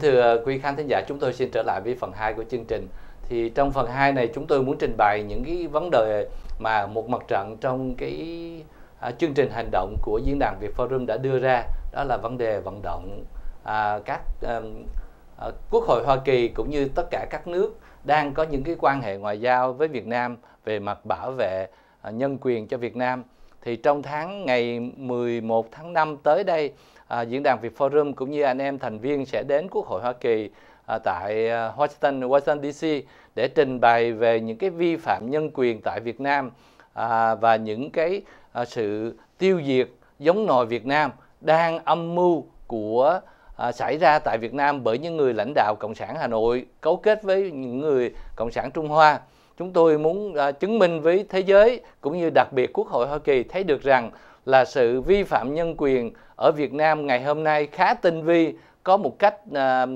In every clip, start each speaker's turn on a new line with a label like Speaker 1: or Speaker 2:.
Speaker 1: Kính thưa ờ, quý khán thính giả, chúng tôi xin trở lại với phần 2 của chương trình. Thì trong phần 2 này chúng tôi muốn trình bày những cái vấn đề mà một mặt trận trong cái à, chương trình hành động của diễn đàn Việt Forum đã đưa ra, đó là vấn đề vận động à, các à, à, quốc hội Hoa Kỳ cũng như tất cả các nước đang có những cái quan hệ ngoại giao với Việt Nam về mặt bảo vệ à, nhân quyền cho Việt Nam thì trong tháng ngày 11 tháng 5 tới đây à, diễn đàn Việt Forum cũng như anh em thành viên sẽ đến Quốc hội Hoa Kỳ à, tại à, Washington Washington DC để trình bày về những cái vi phạm nhân quyền tại Việt Nam à, và những cái à, sự tiêu diệt giống nòi Việt Nam đang âm mưu của à, xảy ra tại Việt Nam bởi những người lãnh đạo Cộng sản Hà Nội cấu kết với những người Cộng sản Trung Hoa chúng tôi muốn à, chứng minh với thế giới cũng như đặc biệt Quốc hội Hoa Kỳ thấy được rằng là sự vi phạm nhân quyền ở Việt Nam ngày hôm nay khá tinh vi, có một cách à,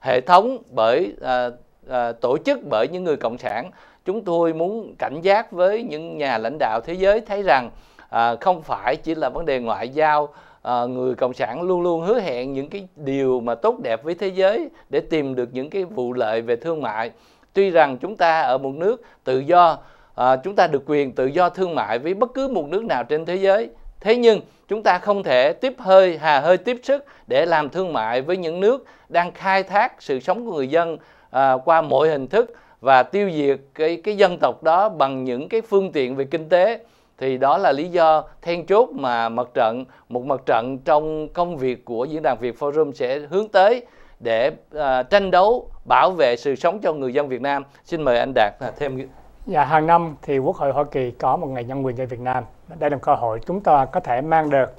Speaker 1: hệ thống bởi à, à, tổ chức bởi những người cộng sản. Chúng tôi muốn cảnh giác với những nhà lãnh đạo thế giới thấy rằng à, không phải chỉ là vấn đề ngoại giao à, người cộng sản luôn luôn hứa hẹn những cái điều mà tốt đẹp với thế giới để tìm được những cái vụ lợi về thương mại tuy rằng chúng ta ở một nước tự do à, chúng ta được quyền tự do thương mại với bất cứ một nước nào trên thế giới thế nhưng chúng ta không thể tiếp hơi hà hơi tiếp sức để làm thương mại với những nước đang khai thác sự sống của người dân à, qua mọi hình thức và tiêu diệt cái cái dân tộc đó bằng những cái phương tiện về kinh tế thì đó là lý do then chốt mà mặt trận một mặt trận trong công việc của diễn đàn Việt Forum sẽ hướng tới để à, tranh đấu bảo vệ sự sống cho người dân Việt Nam. Xin mời anh Đạt thêm.
Speaker 2: Dạ, hàng năm thì Quốc hội Hoa Kỳ có một ngày nhân quyền cho Việt Nam. Đây là cơ hội chúng ta có thể mang được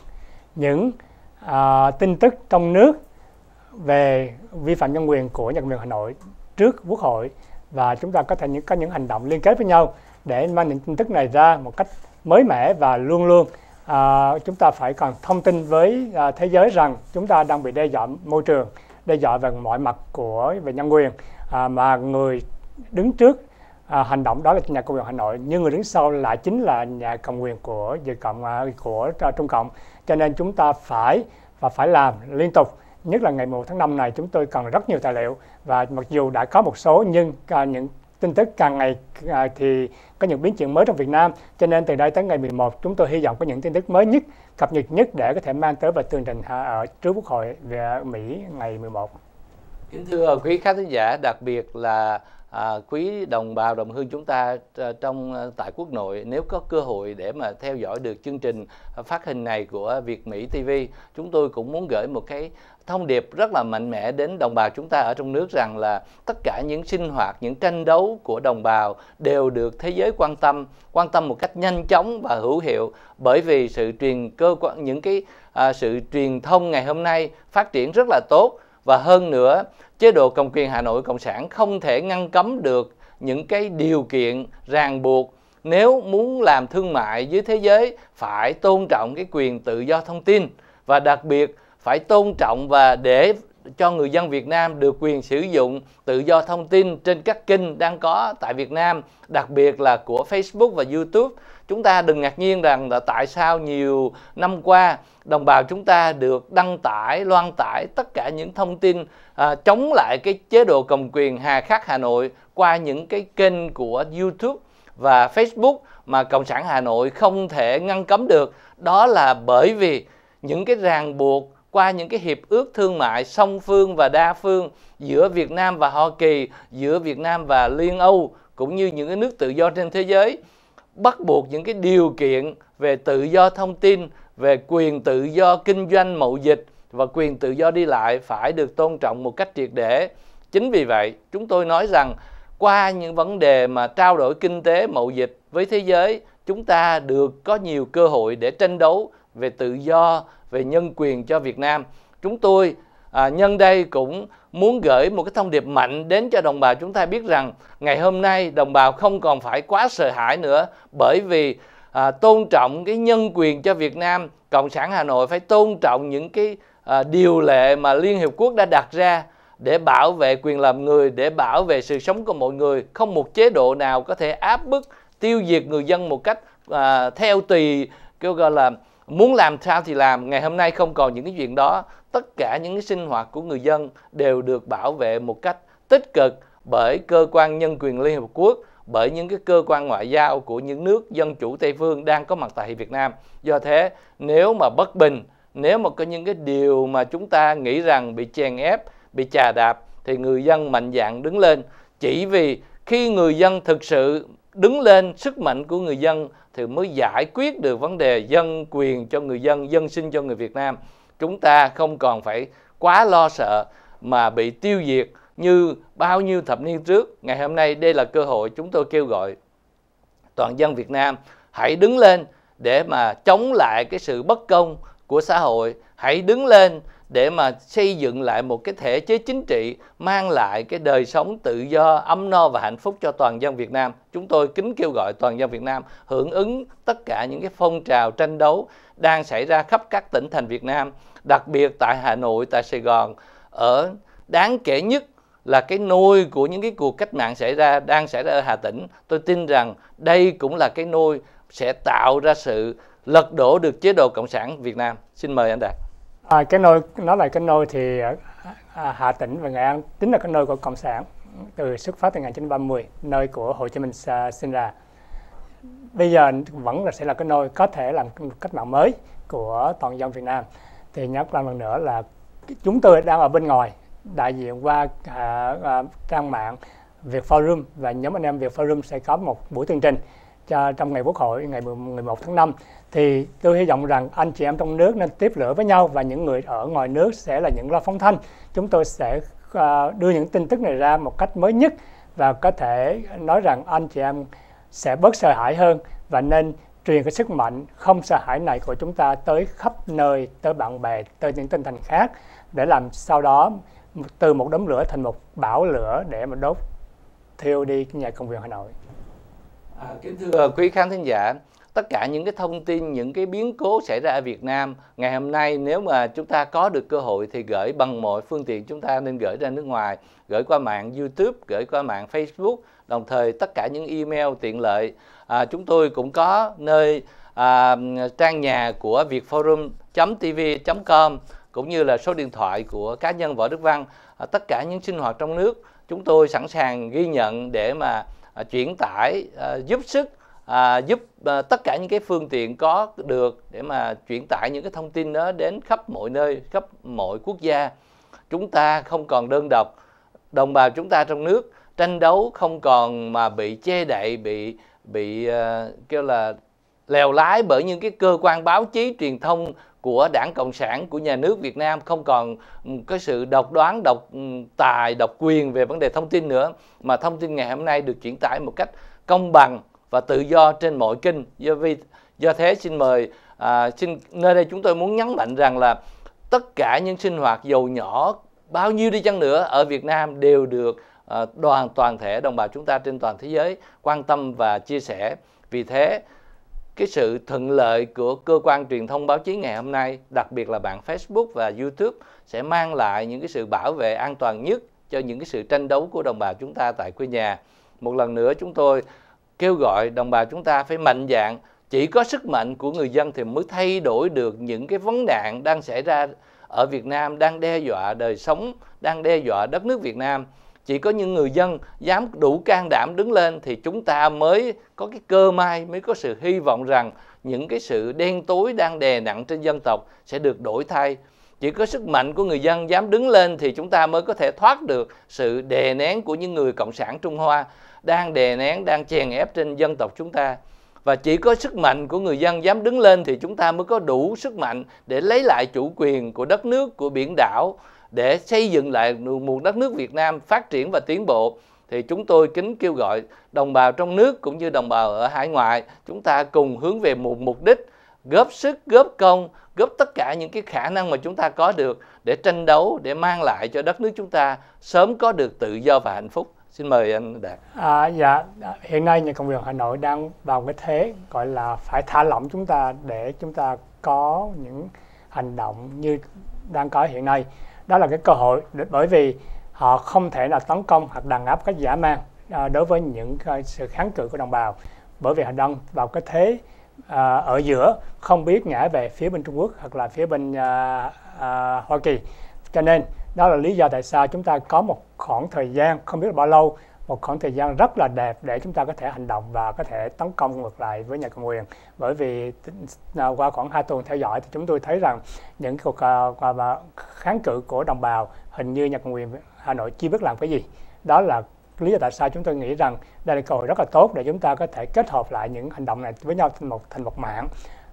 Speaker 2: những à, tin tức trong nước về vi phạm nhân quyền của nhân quyền Hà Nội trước Quốc hội và chúng ta có thể những có những hành động liên kết với nhau để mang những tin tức này ra một cách mới mẻ và luôn luôn à, chúng ta phải còn thông tin với à, thế giới rằng chúng ta đang bị đe dọa môi trường đe dọa về mọi mặt của về nhân quyền à, mà người đứng trước à, hành động đó là nhà cầm quyền Hà Nội nhưng người đứng sau lại chính là nhà cầm quyền của Việt cộng à, của Trung cộng cho nên chúng ta phải và phải làm liên tục nhất là ngày 1 tháng 5 này chúng tôi cần rất nhiều tài liệu và mặc dù đã có một số nhưng uh, những tin tức càng ngày à, thì có những biến chuyển mới trong Việt Nam. Cho nên từ đây tới ngày 11 chúng tôi hy vọng có những tin tức mới nhất, cập nhật nhất để có thể mang tới và tường trình ở trước Quốc hội về Mỹ ngày 11.
Speaker 1: Kính thưa quý khán giả, đặc biệt là à, quý đồng bào đồng hương chúng ta ờ, trong ờ, tại quốc nội nếu có cơ hội để mà theo dõi được chương trình ờ, phát hình này của Việt Mỹ TV chúng tôi cũng muốn gửi một cái thông điệp rất là mạnh mẽ đến đồng bào chúng ta ở trong nước rằng là tất cả những sinh hoạt, những tranh đấu của đồng bào đều được thế giới quan tâm, quan tâm một cách nhanh chóng và hữu hiệu bởi vì sự truyền cơ quan những cái à, sự truyền thông ngày hôm nay phát triển rất là tốt và hơn nữa chế độ cầm quyền Hà Nội Cộng sản không thể ngăn cấm được những cái điều kiện ràng buộc nếu muốn làm thương mại với thế giới phải tôn trọng cái quyền tự do thông tin và đặc biệt phải tôn trọng và để cho người dân Việt Nam được quyền sử dụng tự do thông tin trên các kênh đang có tại Việt Nam, đặc biệt là của Facebook và YouTube. Chúng ta đừng ngạc nhiên rằng là tại sao nhiều năm qua đồng bào chúng ta được đăng tải, loan tải tất cả những thông tin à, chống lại cái chế độ cầm quyền hà khắc Hà Nội qua những cái kênh của YouTube và Facebook mà Cộng sản Hà Nội không thể ngăn cấm được. Đó là bởi vì những cái ràng buộc qua những cái hiệp ước thương mại song phương và đa phương giữa Việt Nam và Hoa Kỳ, giữa Việt Nam và Liên Âu cũng như những cái nước tự do trên thế giới bắt buộc những cái điều kiện về tự do thông tin, về quyền tự do kinh doanh mậu dịch và quyền tự do đi lại phải được tôn trọng một cách triệt để. Chính vì vậy, chúng tôi nói rằng qua những vấn đề mà trao đổi kinh tế mậu dịch với thế giới, chúng ta được có nhiều cơ hội để tranh đấu về tự do, về nhân quyền cho Việt Nam. Chúng tôi à, nhân đây cũng muốn gửi một cái thông điệp mạnh đến cho đồng bào chúng ta biết rằng ngày hôm nay đồng bào không còn phải quá sợ hãi nữa bởi vì à, tôn trọng cái nhân quyền cho Việt Nam, Cộng sản Hà Nội phải tôn trọng những cái à, điều lệ mà Liên Hiệp Quốc đã đặt ra để bảo vệ quyền làm người, để bảo vệ sự sống của mọi người. Không một chế độ nào có thể áp bức, tiêu diệt người dân một cách à, theo tùy kêu gọi là muốn làm sao thì làm ngày hôm nay không còn những cái chuyện đó tất cả những cái sinh hoạt của người dân đều được bảo vệ một cách tích cực bởi cơ quan nhân quyền liên hợp quốc bởi những cái cơ quan ngoại giao của những nước dân chủ tây phương đang có mặt tại việt nam do thế nếu mà bất bình nếu mà có những cái điều mà chúng ta nghĩ rằng bị chèn ép bị chà đạp thì người dân mạnh dạn đứng lên chỉ vì khi người dân thực sự đứng lên sức mạnh của người dân thì mới giải quyết được vấn đề dân quyền cho người dân, dân sinh cho người Việt Nam. Chúng ta không còn phải quá lo sợ mà bị tiêu diệt như bao nhiêu thập niên trước. Ngày hôm nay đây là cơ hội chúng tôi kêu gọi toàn dân Việt Nam hãy đứng lên để mà chống lại cái sự bất công của xã hội, hãy đứng lên để mà xây dựng lại một cái thể chế chính trị mang lại cái đời sống tự do ấm no và hạnh phúc cho toàn dân Việt Nam chúng tôi kính kêu gọi toàn dân Việt Nam hưởng ứng tất cả những cái phong trào tranh đấu đang xảy ra khắp các tỉnh thành Việt Nam đặc biệt tại Hà Nội tại Sài Gòn ở đáng kể nhất là cái nôi của những cái cuộc cách mạng xảy ra đang xảy ra ở Hà Tĩnh tôi tin rằng đây cũng là cái nôi sẽ tạo ra sự lật đổ được chế độ cộng sản Việt Nam xin mời anh Đạt
Speaker 2: À, cái nôi nói lại cái nôi thì à, à, Hà Tĩnh và Nghệ An tính là cái nôi của cộng sản từ xuất phát từ 1930 nơi của Hồ Chí Minh sinh ra bây giờ vẫn là sẽ là cái nôi có thể làm cách mạng mới của toàn dân Việt Nam thì nhắc lại lần nữa là chúng tôi đang ở bên ngoài đại diện qua à, à, trang mạng Việt Forum và nhóm anh em Việt Forum sẽ có một buổi tuyên trình trong ngày Quốc hội ngày 11 tháng 5 thì tôi hy vọng rằng anh chị em trong nước nên tiếp lửa với nhau và những người ở ngoài nước sẽ là những loa phóng thanh. Chúng tôi sẽ ờ, đưa những tin tức này ra một cách mới nhất và có thể nói rằng anh chị em sẽ bớt sợ hãi hơn và nên truyền cái sức mạnh không sợ hãi này của chúng ta tới khắp nơi, tới bạn bè, tới những tinh thần khác để làm sau đó từ một đống lửa thành một bão lửa để mà đốt thiêu đi nhà công viên Hà Nội.
Speaker 1: À, kính thưa quý khán thính giả, tất cả những cái thông tin, những cái biến cố xảy ra ở Việt Nam ngày hôm nay nếu mà chúng ta có được cơ hội thì gửi bằng mọi phương tiện chúng ta nên gửi ra nước ngoài, gửi qua mạng YouTube, gửi qua mạng Facebook, đồng thời tất cả những email tiện lợi. À, chúng tôi cũng có nơi à, trang nhà của vietforum.tv.com cũng như là số điện thoại của cá nhân Võ Đức Văn. À, tất cả những sinh hoạt trong nước chúng tôi sẵn sàng ghi nhận để mà À, chuyển tải à, giúp sức à, giúp tất cả những cái phương tiện có được để mà chuyển tải những cái thông tin đó đến khắp mọi nơi khắp mọi quốc gia chúng ta không còn đơn độc đồng bào chúng ta trong nước tranh đấu không còn mà bị che đậy bị bị à, kêu là lèo lái bởi những cái cơ quan báo chí truyền thông của đảng cộng sản của nhà nước việt nam không còn cái sự độc đoán độc tài độc quyền về vấn đề thông tin nữa mà thông tin ngày hôm nay được chuyển tải một cách công bằng và tự do trên mọi kênh do vì do thế xin mời à, xin nơi đây chúng tôi muốn nhấn mạnh rằng là tất cả những sinh hoạt dầu nhỏ bao nhiêu đi chăng nữa ở Việt Nam đều được à, đoàn toàn thể đồng bào chúng ta trên toàn thế giới quan tâm và chia sẻ. Vì thế cái sự thuận lợi của cơ quan truyền thông báo chí ngày hôm nay đặc biệt là bạn Facebook và YouTube sẽ mang lại những cái sự bảo vệ an toàn nhất cho những cái sự tranh đấu của đồng bào chúng ta tại quê nhà một lần nữa chúng tôi kêu gọi đồng bào chúng ta phải mạnh dạn chỉ có sức mạnh của người dân thì mới thay đổi được những cái vấn nạn đang xảy ra ở Việt Nam đang đe dọa đời sống đang đe dọa đất nước Việt Nam chỉ có những người dân dám đủ can đảm đứng lên thì chúng ta mới có cái cơ may mới có sự hy vọng rằng những cái sự đen tối đang đè nặng trên dân tộc sẽ được đổi thay chỉ có sức mạnh của người dân dám đứng lên thì chúng ta mới có thể thoát được sự đè nén của những người cộng sản trung hoa đang đè nén đang chèn ép trên dân tộc chúng ta và chỉ có sức mạnh của người dân dám đứng lên thì chúng ta mới có đủ sức mạnh để lấy lại chủ quyền của đất nước của biển đảo để xây dựng lại một đất nước Việt Nam phát triển và tiến bộ thì chúng tôi kính kêu gọi đồng bào trong nước cũng như đồng bào ở hải ngoại chúng ta cùng hướng về một mục đích góp sức góp công góp tất cả những cái khả năng mà chúng ta có được để tranh đấu để mang lại cho đất nước chúng ta sớm có được tự do và hạnh phúc xin mời anh đạt
Speaker 2: à, dạ à, hiện nay nhà cộng đồng hà nội đang vào cái thế gọi là phải thả lỏng chúng ta để chúng ta có những hành động như đang có hiện nay đó là cái cơ hội bởi vì họ không thể là tấn công hoặc đàn áp các dã man à, đối với những à, sự kháng cự của đồng bào bởi vì họ đang vào cái thế à, ở giữa không biết ngã về phía bên Trung Quốc hoặc là phía bên à, à, Hoa Kỳ cho nên đó là lý do tại sao chúng ta có một khoảng thời gian không biết bao lâu một khoảng thời gian rất là đẹp để chúng ta có thể hành động và có thể tấn công ngược lại với nhà cầm quyền bởi vì à, qua khoảng 2 tuần theo dõi thì chúng tôi thấy rằng những cuộc à, kháng cự của đồng bào hình như nhà cầm quyền Hà Nội chưa biết làm cái gì đó là lý do tại sao chúng tôi nghĩ rằng đây là cơ hội rất là tốt để chúng ta có thể kết hợp lại những hành động này với nhau thành một thành một mạng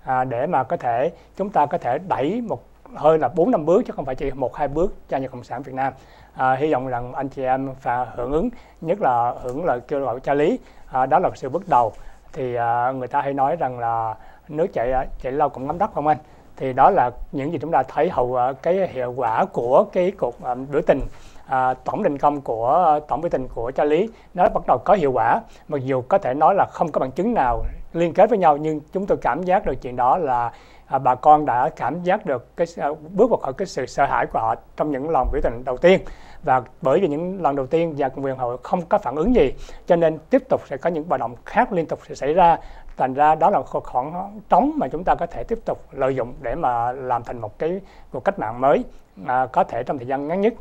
Speaker 2: à, để mà có thể chúng ta có thể đẩy một hơn là 4 năm bước chứ không phải chỉ một hai bước cho nhà cộng sản Việt Nam. À, hy vọng rằng anh chị em và hưởng ứng nhất là hưởng lời kêu gọi cha lý à, đó là sự bước đầu thì à, người ta hay nói rằng là nước chảy à, chảy lâu cũng ngấm đất không anh thì đó là những gì chúng ta thấy hậu à, cái hiệu quả của cái cuộc à, biểu tình à, tổng đình công của tổng biểu tình của cha lý nó bắt đầu có hiệu quả mặc dù có thể nói là không có bằng chứng nào liên kết với nhau nhưng chúng tôi cảm giác được chuyện đó là à, bà con đã cảm giác được cái à, bước vào khỏi cái sự sợ hãi của họ trong những lần biểu tình đầu tiên và bởi vì những lần đầu tiên nhà cầm quyền hội không có phản ứng gì cho nên tiếp tục sẽ có những hoạt động khác liên tục sẽ xảy ra thành ra đó là một khoảng trống mà chúng ta có thể tiếp tục lợi dụng để mà làm thành một cái cuộc cách mạng mới à, có thể trong thời gian ngắn nhất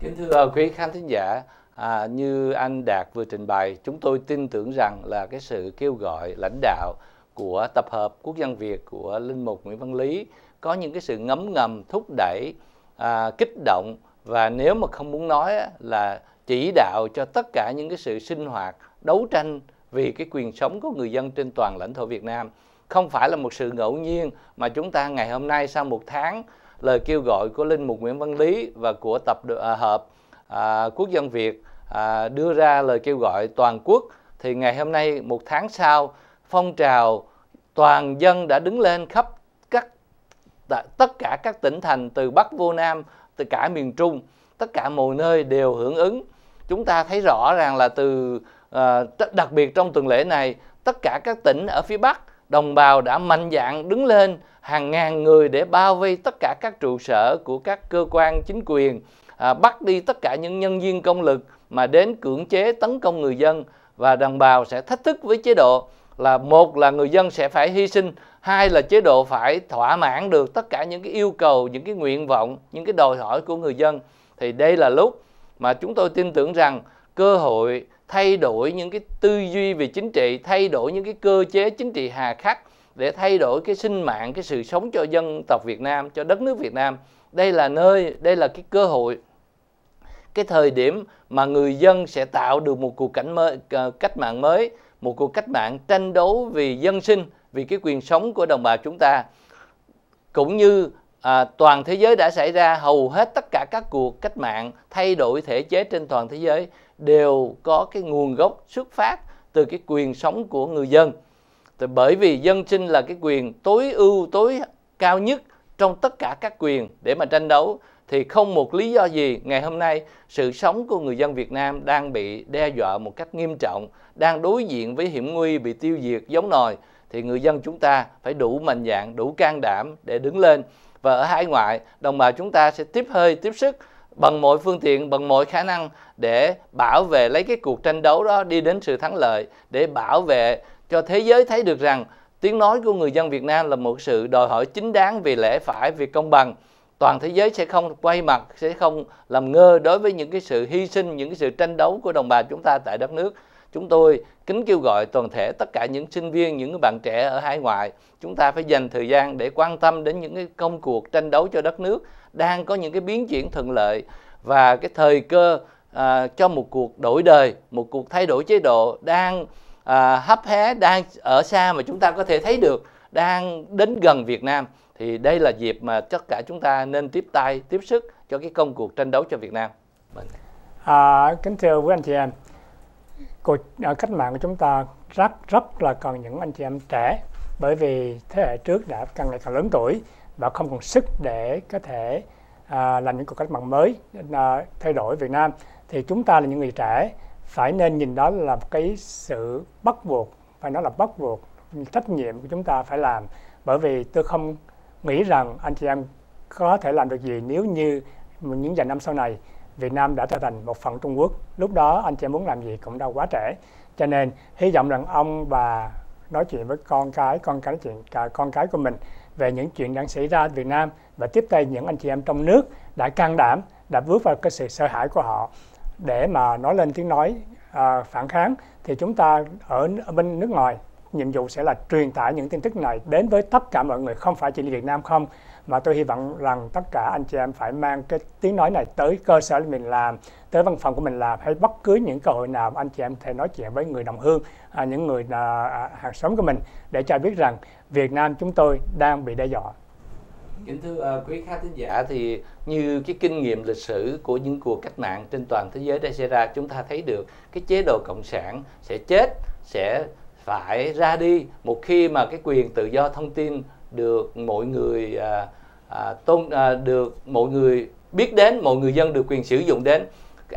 Speaker 1: kính thưa ờ, quý khán thính giả à, như anh đạt vừa trình bày chúng tôi tin tưởng rằng là cái sự kêu gọi lãnh đạo của tập hợp quốc dân Việt của linh mục Nguyễn Văn Lý có những cái sự ngấm ngầm thúc đẩy à, kích động và nếu mà không muốn nói là chỉ đạo cho tất cả những cái sự sinh hoạt đấu tranh vì cái quyền sống của người dân trên toàn lãnh thổ Việt Nam không phải là một sự ngẫu nhiên mà chúng ta ngày hôm nay sau một tháng lời kêu gọi của linh mục Nguyễn Văn Lý và của tập à, hợp à, quốc dân Việt à, đưa ra lời kêu gọi toàn quốc thì ngày hôm nay một tháng sau phong trào toàn dân đã đứng lên khắp các tất cả các tỉnh thành từ Bắc vô Nam, từ cả miền Trung, tất cả mọi nơi đều hưởng ứng. Chúng ta thấy rõ ràng là từ ờ, đặc biệt trong tuần lễ này, tất cả các tỉnh ở phía Bắc đồng bào đã mạnh dạng đứng lên hàng ngàn người để bao vây tất cả các trụ sở của các cơ quan chính quyền à, bắt đi tất cả những nhân viên công lực mà đến cưỡng chế tấn công người dân và đồng bào sẽ thách thức với chế độ là một là người dân sẽ phải hy sinh hai là chế độ phải thỏa mãn được tất cả những cái yêu cầu những cái nguyện vọng những cái đòi hỏi của người dân thì đây là lúc mà chúng tôi tin tưởng rằng cơ hội thay đổi những cái tư duy về chính trị thay đổi những cái cơ chế chính trị hà khắc để thay đổi cái sinh mạng cái sự sống cho dân tộc Việt Nam cho đất nước Việt Nam đây là nơi đây là cái cơ hội cái thời điểm mà người dân sẽ tạo được một cuộc cảnh mới, ờ, cách mạng mới một cuộc cách mạng tranh đấu vì dân sinh, vì cái quyền sống của đồng bào chúng ta. Cũng như à, toàn thế giới đã xảy ra hầu hết tất cả các cuộc cách mạng thay đổi thể chế trên toàn thế giới đều có cái nguồn gốc xuất phát từ cái quyền sống của người dân. Thì bởi vì dân sinh là cái quyền tối ưu, tối cao nhất trong tất cả các quyền để mà tranh đấu thì không một lý do gì ngày hôm nay sự sống của người dân Việt Nam đang bị đe dọa một cách nghiêm trọng, đang đối diện với hiểm nguy bị tiêu diệt giống nòi thì người dân chúng ta phải đủ mạnh dạng đủ can đảm để đứng lên. Và ở hải ngoại, đồng bào chúng ta sẽ tiếp hơi, tiếp sức bằng mọi phương tiện, bằng mọi khả năng để bảo vệ lấy cái cuộc tranh đấu đó đi đến sự thắng lợi, để bảo vệ cho thế giới thấy được rằng tiếng nói của người dân Việt Nam là một sự đòi hỏi chính đáng vì lẽ phải, vì công bằng toàn thế giới sẽ không quay mặt sẽ không làm ngơ đối với những cái sự hy sinh những cái sự tranh đấu của đồng bào chúng ta tại đất nước chúng tôi kính kêu gọi toàn thể tất cả những sinh viên những bạn trẻ ở hải ngoại chúng ta phải dành thời gian để quan tâm đến những cái công cuộc tranh đấu cho đất nước đang có những cái biến chuyển thuận lợi và cái thời cơ à, cho một cuộc đổi đời một cuộc thay đổi chế độ đang à, hấp hé đang ở xa mà chúng ta có thể thấy được đang đến gần Việt Nam thì đây là dịp mà tất cả chúng ta nên tiếp tay tiếp sức cho cái công cuộc tranh đấu cho Việt Nam. Vâng.
Speaker 2: À, kính thưa quý anh chị em, cuộc à, cách mạng của chúng ta rất rất là cần những anh chị em trẻ bởi vì thế hệ trước đã càng ngày càng lớn tuổi và không còn sức để có thể à, làm những cuộc cách mạng mới à, thay đổi Việt Nam thì chúng ta là những người trẻ phải nên nhìn đó là một cái sự bắt buộc phải nói là bắt buộc trách nhiệm của chúng ta phải làm bởi vì tôi không nghĩ rằng anh chị em có thể làm được gì nếu như những vài năm sau này Việt Nam đã trở thành một phần Trung Quốc lúc đó anh chị em muốn làm gì cũng đâu quá trẻ cho nên hy vọng rằng ông bà nói chuyện với con cái con cái chuyện con cái của mình về những chuyện đang xảy ra ở Việt Nam và tiếp tay những anh chị em trong nước đã can đảm đã bước vào cái sự sợ hãi của họ để mà nói lên tiếng nói uh, phản kháng thì chúng ta ở bên nước ngoài nhiệm vụ sẽ là truyền tải những tin tức này đến với tất cả mọi người không phải chỉ Việt Nam không mà tôi hy vọng rằng tất cả anh chị em phải mang cái tiếng nói này tới cơ sở mình làm tới văn phòng của mình làm hay bất cứ những cơ hội nào anh chị em thể nói chuyện với người đồng hương à, những người à, à, hàng xóm của mình để cho biết rằng Việt Nam chúng tôi đang bị đe dọa
Speaker 1: kính thưa uh, quý khán thính giả thì như cái kinh nghiệm lịch sử của những cuộc cách mạng trên toàn thế giới đã xảy ra chúng ta thấy được cái chế độ cộng sản sẽ chết sẽ phải ra đi một khi mà cái quyền tự do thông tin được mọi người à, à, tôn à, được mọi người biết đến mọi người dân được quyền sử dụng đến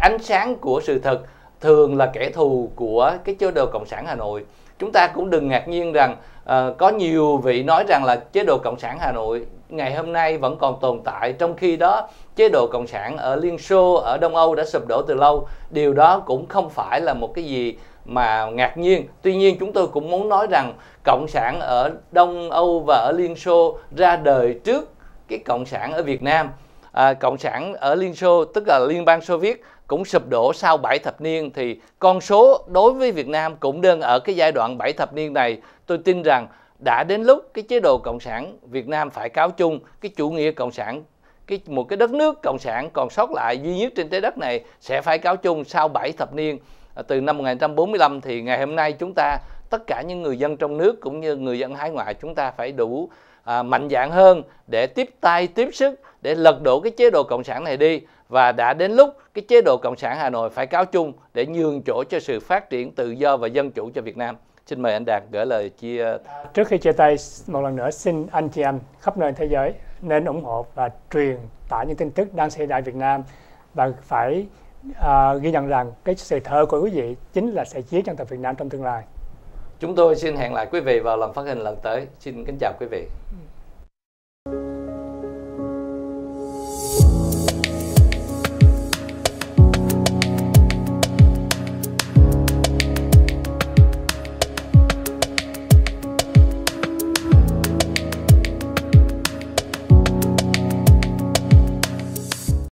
Speaker 1: ánh sáng của sự thật thường là kẻ thù của cái chế độ cộng sản hà nội chúng ta cũng đừng ngạc nhiên rằng à, có nhiều vị nói rằng là chế độ cộng sản hà nội ngày hôm nay vẫn còn tồn tại trong khi đó chế độ cộng sản ở liên xô ở đông âu đã sụp đổ từ lâu điều đó cũng không phải là một cái gì mà ngạc nhiên tuy nhiên chúng tôi cũng muốn nói rằng cộng sản ở đông âu và ở liên xô ra đời trước cái cộng sản ở việt nam à, cộng sản ở liên xô tức là liên bang xô viết cũng sụp đổ sau 7 thập niên thì con số đối với Việt Nam cũng đơn ở cái giai đoạn 7 thập niên này tôi tin rằng đã đến lúc cái chế độ cộng sản Việt Nam phải cáo chung cái chủ nghĩa cộng sản cái một cái đất nước cộng sản còn sót lại duy nhất trên trái đất này sẽ phải cáo chung sau 7 thập niên À, từ năm 1945 thì ngày hôm nay chúng ta tất cả những người dân trong nước cũng như người dân hải ngoại chúng ta phải đủ à, mạnh dạng hơn để tiếp tay tiếp sức để lật đổ cái chế độ cộng sản này đi và đã đến lúc cái chế độ cộng sản Hà Nội phải cáo chung để nhường chỗ cho sự phát triển tự do và dân chủ cho Việt Nam. Xin mời anh Đạt gửi lời
Speaker 2: chia. Trước khi chia tay một lần nữa xin anh chị em khắp nơi thế giới nên ủng hộ và truyền tải những tin tức đang xảy ra Việt Nam và phải uh, ghi nhận rằng cái sự thơ của quý vị chính là sẽ chiến dân tộc Việt Nam trong tương lai.
Speaker 1: Chúng tôi xin hẹn lại quý vị vào lần phát hình lần tới. Xin kính chào quý vị. Ừ.